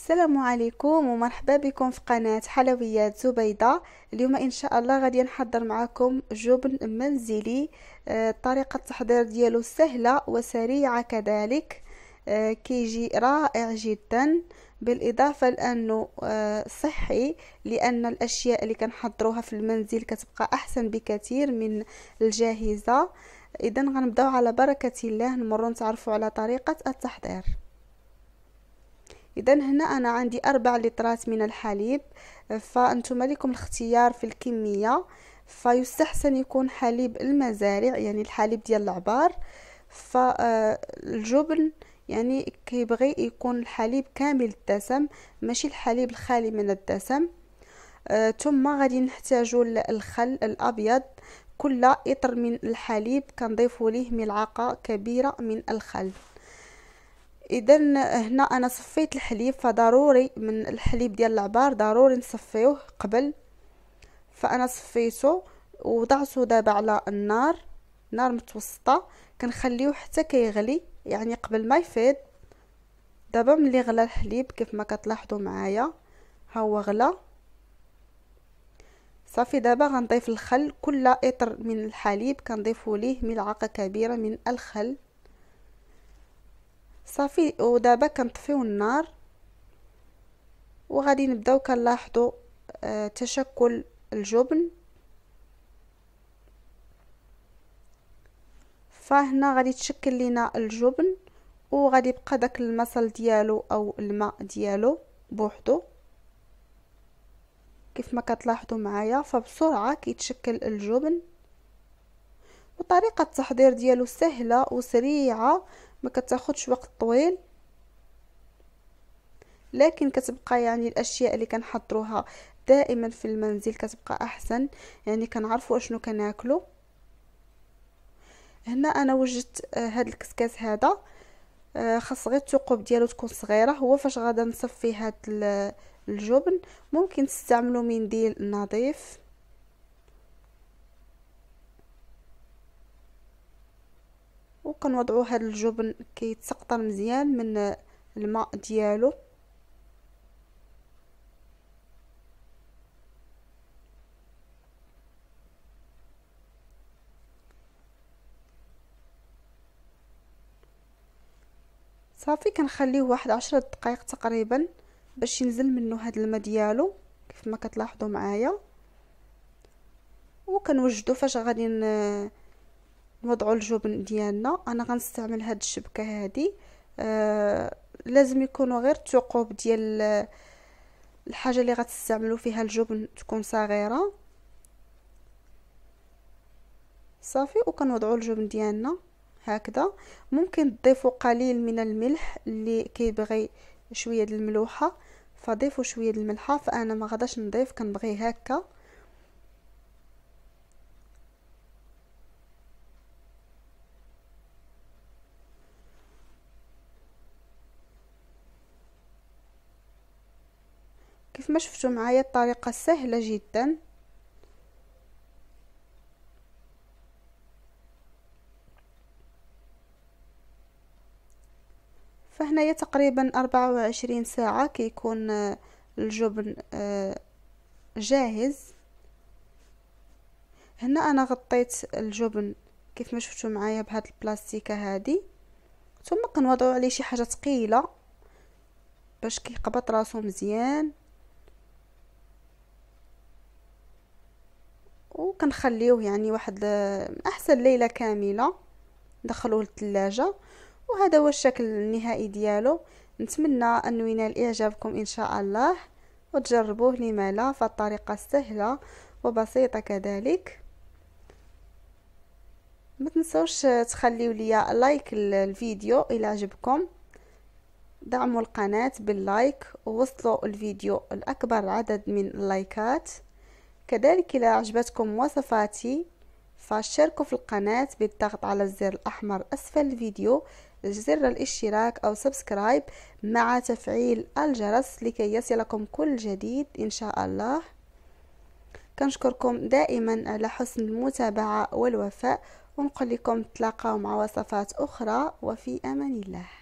السلام عليكم ومرحبا بكم في قناة حلويات زبيدة اليوم إن شاء الله غادي نحضر معكم جبن منزلي آه، طريقة التحضير ديالو سهلة وسريعة كذلك آه، كيجي رائع جدا بالاضافه لانه آه، صحي لان الاشياء اللي كنحضروها في المنزل كتبقى احسن بكثير من الجاهزه اذا غنبداو على بركه الله نمرو نتعرفوا على طريقه التحضير اذا هنا انا عندي اربع لترات من الحليب فانتم لكم الاختيار في الكميه فيستحسن يكون حليب المزارع يعني الحليب ديال العبار فالجبن آه، يعني كيبغي يكون الحليب كامل الدسم ماشي الحليب الخالي من الدسم آه، ثم غادي نحتاجو الخل الابيض كل اطر من الحليب كنضيفو ليه ملعقه كبيره من الخل اذا هنا انا صفيت الحليب فضروري من الحليب ديال العبار ضروري نصفيوه قبل فانا صفيته وضعته دابا على النار نار متوسطه كنخليوه حتى كيغلي يعني قبل ما يفيض دابا ملي غلا الحليب كيف ما كتلاحظوا معايا ها هو غلا صافي دابا غنضيف الخل كل اطر من الحليب كنضيفوا ليه ملعقه كبيره من الخل صافي ودابا كنطفيو النار وغادي نبداو كنلاحظوا آه تشكل الجبن فهنا غادي تشكل لينا الجبن وغادي يبقى داك المصل ديالو او الماء ديالو بوحدو كيف ما كتلاحظوا معايا فبسرعه كيتشكل الجبن وطريقه التحضير ديالو سهله وسريعه ما كتاخدش وقت طويل لكن كتبقى يعني الاشياء اللي كنحضروها دائما في المنزل كتبقى احسن يعني كنعرفوا اشنو كناكلو هنا انا وجدت آه، هاد الكسكاس هذا آه، خاص غير الثقوب ديالو تكون صغيره هو فاش غادا نصفي هاد الجبن ممكن تستعملوا منديل نظيف وكنوضعوا هذا الجبن كيتسقطر مزيان من الماء ديالو صافي كنخليه واحد عشرة دقائق تقريبا باش ينزل منه هاد الماء ديالو كيف ما كتلاحظوا معايا وكنوجدوا فاش غادي نوضعوا الجبن ديالنا انا غنستعمل هاد الشبكه هادي آه لازم يكونوا غير الثقوب ديال الحاجه اللي غتستعملوا فيها الجبن تكون صغيره صافي وكنوضعوا الجبن ديالنا هكذا ممكن تضيفوا قليل من الملح اللي كيبغي شويه د الملوحه فضيفوا شويه د الملحه فانا ما غاداش نضيف كنبغي هكا كيفما شفتوا معايا الطريقة سهلة جدا فهنايا تقريبا 24 وعشرين ساعة كيكون آه، الجبن آه، جاهز هنا انا غطيت الجبن كيف ما شفتوا معايا بهاد البلاستيكه هادي ثم كنوضعوا عليه شي حاجه ثقيله باش كيقبط راسو مزيان كنخليوه يعني واحد احسن ليله كامله ندخلوه للثلاجه وهذا هو الشكل النهائي ديالو نتمنى انه ينال اعجابكم ان شاء الله وتجربوه لما لا فالطريقه سهله وبسيطه كذلك ما تنسوش تخليو ليا لايك الفيديو الى عجبكم دعموا القناه باللايك ووصلوا الفيديو لاكبر عدد من اللايكات كذلك إذا عجبتكم وصفاتي فشاركوا في القناة بالضغط على الزر الأحمر أسفل الفيديو زر الاشتراك أو سبسكرايب مع تفعيل الجرس لكي يصلكم كل جديد إن شاء الله كنشكركم دائما على حسن المتابعة والوفاء ونقول لكم تلاقاو مع وصفات أخرى وفي أمان الله